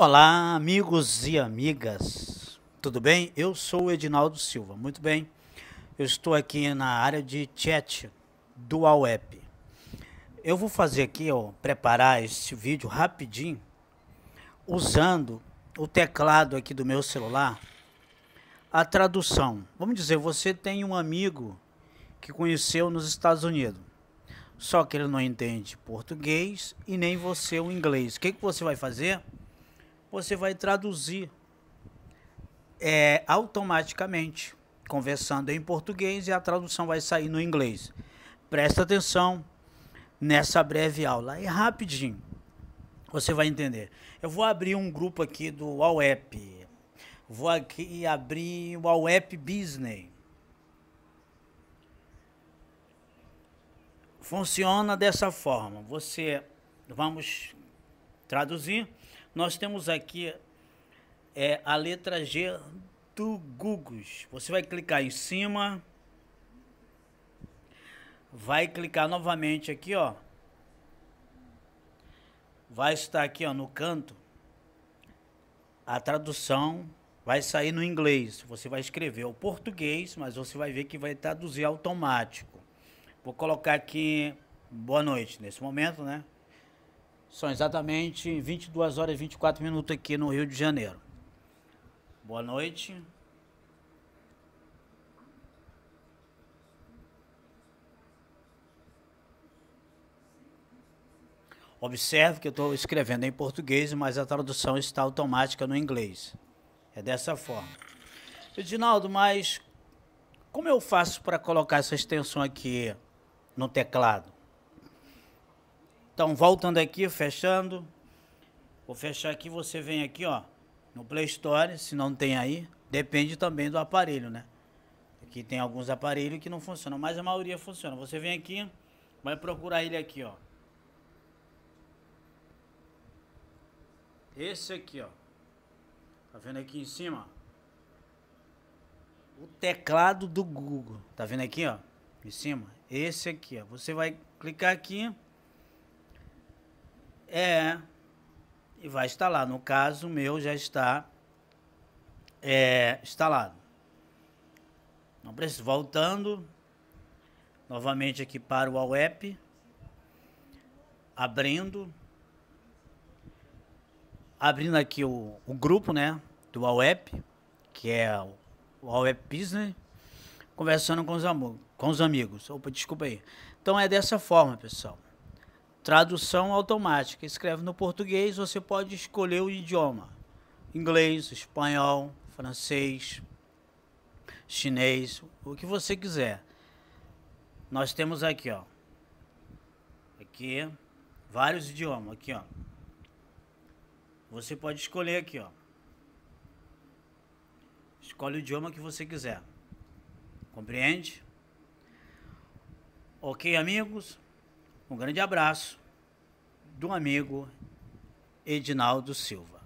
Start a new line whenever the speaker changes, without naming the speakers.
Olá, amigos e amigas. Tudo bem? Eu sou o Edinaldo Silva. Muito bem. Eu estou aqui na área de chat do AWEP. Eu vou fazer aqui, ó, preparar este vídeo rapidinho usando o teclado aqui do meu celular. A tradução. Vamos dizer, você tem um amigo que conheceu nos Estados Unidos. Só que ele não entende português e nem você o inglês. O que, que você vai fazer? você vai traduzir é, automaticamente, conversando em português e a tradução vai sair no inglês. Presta atenção nessa breve aula, e rapidinho, você vai entender. Eu vou abrir um grupo aqui do WAP, vou aqui abrir o WAP Business. Funciona dessa forma, você, vamos traduzir, nós temos aqui é, a letra G do Google. Você vai clicar em cima, vai clicar novamente aqui, ó. Vai estar aqui, ó, no canto. A tradução vai sair no inglês. Você vai escrever o português, mas você vai ver que vai traduzir automático. Vou colocar aqui boa noite nesse momento, né? São exatamente 22 horas e 24 minutos aqui no Rio de Janeiro. Boa noite. Observe que eu estou escrevendo em português, mas a tradução está automática no inglês. É dessa forma. Edinaldo, mas como eu faço para colocar essa extensão aqui no teclado? Então, voltando aqui, fechando. Vou fechar aqui, você vem aqui, ó, no Play Store, se não tem aí. Depende também do aparelho, né? Aqui tem alguns aparelhos que não funcionam, mas a maioria funciona. Você vem aqui, vai procurar ele aqui, ó. Esse aqui, ó. Tá vendo aqui em cima? O teclado do Google. Tá vendo aqui, ó? Em cima. Esse aqui, ó. Você vai clicar aqui. É. E vai instalar. No caso, o meu já está é, instalado. Não precisa. Voltando novamente aqui para o AWEP. Abrindo. Abrindo aqui o, o grupo, né? Do AWEP, que é o, o AWEP Business. Conversando com os, com os amigos. Opa, desculpa aí. Então é dessa forma, pessoal. Tradução automática. Escreve no português, você pode escolher o idioma: inglês, espanhol, francês, chinês, o que você quiser. Nós temos aqui, ó. Aqui, vários idiomas aqui, ó. Você pode escolher aqui, ó. Escolhe o idioma que você quiser. Compreende? OK, amigos? Um grande abraço do amigo Edinaldo Silva.